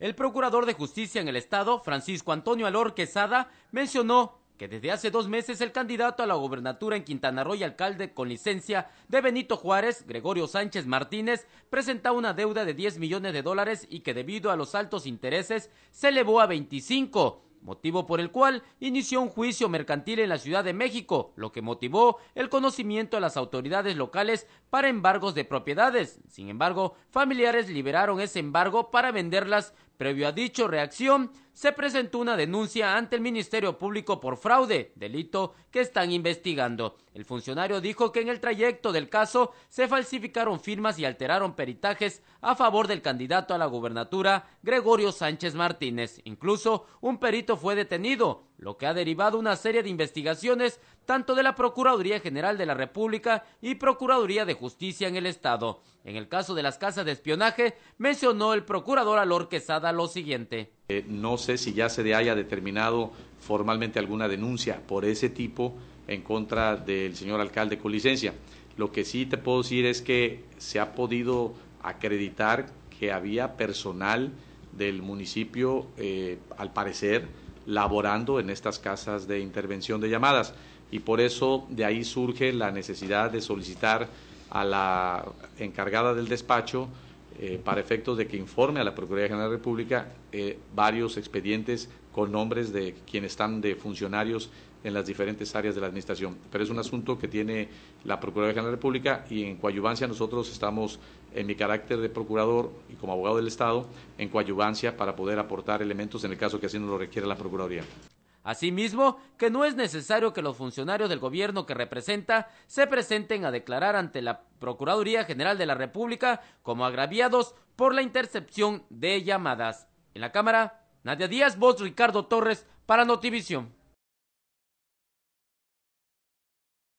El procurador de justicia en el estado, Francisco Antonio Alor Quesada, mencionó que desde hace dos meses el candidato a la gobernatura en Quintana Roo y alcalde con licencia de Benito Juárez, Gregorio Sánchez Martínez, presenta una deuda de 10 millones de dólares y que debido a los altos intereses se elevó a 25 motivo por el cual inició un juicio mercantil en la Ciudad de México, lo que motivó el conocimiento a las autoridades locales para embargos de propiedades. Sin embargo, familiares liberaron ese embargo para venderlas. Previo a dicho reacción, se presentó una denuncia ante el Ministerio Público por fraude, delito que están investigando. El funcionario dijo que en el trayecto del caso se falsificaron firmas y alteraron peritajes a favor del candidato a la gubernatura, Gregorio Sánchez Martínez. Incluso un perito fue detenido, lo que ha derivado una serie de investigaciones tanto de la Procuraduría General de la República y Procuraduría de Justicia en el Estado. En el caso de las casas de espionaje, mencionó el procurador Alor Quesada lo siguiente. Eh, no sé si ya se haya determinado formalmente alguna denuncia por ese tipo en contra del señor alcalde con licencia. Lo que sí te puedo decir es que se ha podido acreditar que había personal del municipio, eh, al parecer, laborando en estas casas de intervención de llamadas. Y por eso de ahí surge la necesidad de solicitar a la encargada del despacho eh, para efectos de que informe a la Procuraduría General de la República eh, varios expedientes con nombres de quienes están de funcionarios en las diferentes áreas de la Administración. Pero es un asunto que tiene la Procuraduría General de la República y en coadyuvancia nosotros estamos, en mi carácter de procurador y como abogado del Estado, en coadyuvancia para poder aportar elementos en el caso que así nos lo requiera la Procuraduría. Asimismo, que no es necesario que los funcionarios del gobierno que representa se presenten a declarar ante la Procuraduría General de la República como agraviados por la intercepción de llamadas. En la Cámara, Nadia Díaz, voz Ricardo Torres para Notivisión.